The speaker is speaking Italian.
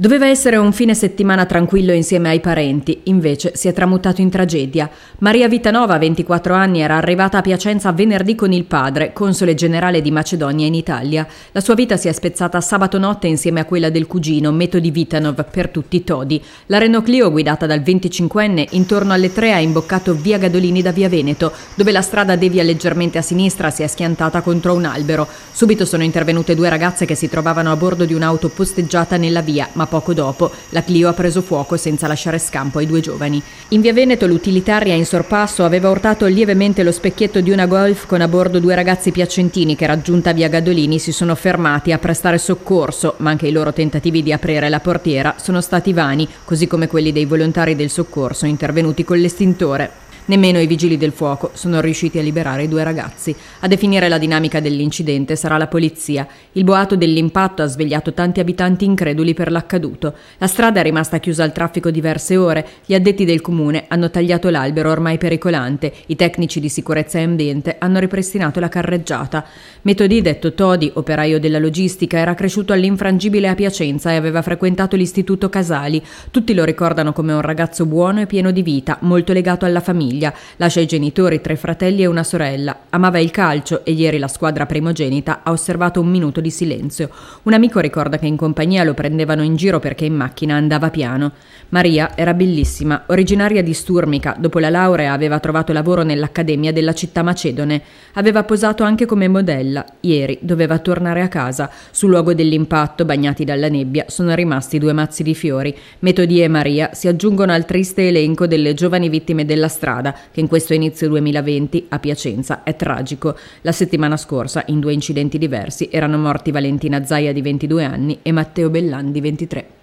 Doveva essere un fine settimana tranquillo insieme ai parenti, invece si è tramutato in tragedia. Maria Vitanova, 24 anni, era arrivata a Piacenza venerdì con il padre, console generale di Macedonia in Italia. La sua vita si è spezzata sabato notte insieme a quella del cugino, Metodi Vitanov, per tutti i todi. La Renault Clio, guidata dal 25enne, intorno alle 3 ha imboccato via Gadolini da via Veneto, dove la strada devia leggermente a sinistra si è schiantata contro un albero. Subito sono intervenute due ragazze che si trovavano a bordo di un'auto posteggiata nella via, ma poco dopo la Clio ha preso fuoco senza lasciare scampo ai due giovani. In via Veneto l'utilitaria in sorpasso aveva urtato lievemente lo specchietto di una Golf con a bordo due ragazzi piacentini che raggiunta via Gadolini si sono fermati a prestare soccorso, ma anche i loro tentativi di aprire la portiera sono stati vani, così come quelli dei volontari del soccorso intervenuti con l'estintore. Nemmeno i vigili del fuoco sono riusciti a liberare i due ragazzi. A definire la dinamica dell'incidente sarà la polizia. Il boato dell'impatto ha svegliato tanti abitanti increduli per l'accaduto. La strada è rimasta chiusa al traffico diverse ore. Gli addetti del comune hanno tagliato l'albero ormai pericolante. I tecnici di sicurezza e ambiente hanno ripristinato la carreggiata. Metodi, detto Todi, operaio della logistica, era cresciuto all'infrangibile a Piacenza e aveva frequentato l'istituto Casali. Tutti lo ricordano come un ragazzo buono e pieno di vita, molto legato alla famiglia famiglia. Lascia i genitori, tre fratelli e una sorella. Amava il calcio e ieri la squadra primogenita ha osservato un minuto di silenzio. Un amico ricorda che in compagnia lo prendevano in giro perché in macchina andava piano. Maria era bellissima, originaria di Sturmica. Dopo la laurea aveva trovato lavoro nell'Accademia della città macedone. Aveva posato anche come modella. Ieri doveva tornare a casa. Sul luogo dell'impatto, bagnati dalla nebbia, sono rimasti due mazzi di fiori. Metodie e Maria si aggiungono al triste elenco delle giovani vittime della strada strada, che in questo inizio 2020 a Piacenza è tragico. La settimana scorsa, in due incidenti diversi, erano morti Valentina Zaia di 22 anni e Matteo Bellan di 23.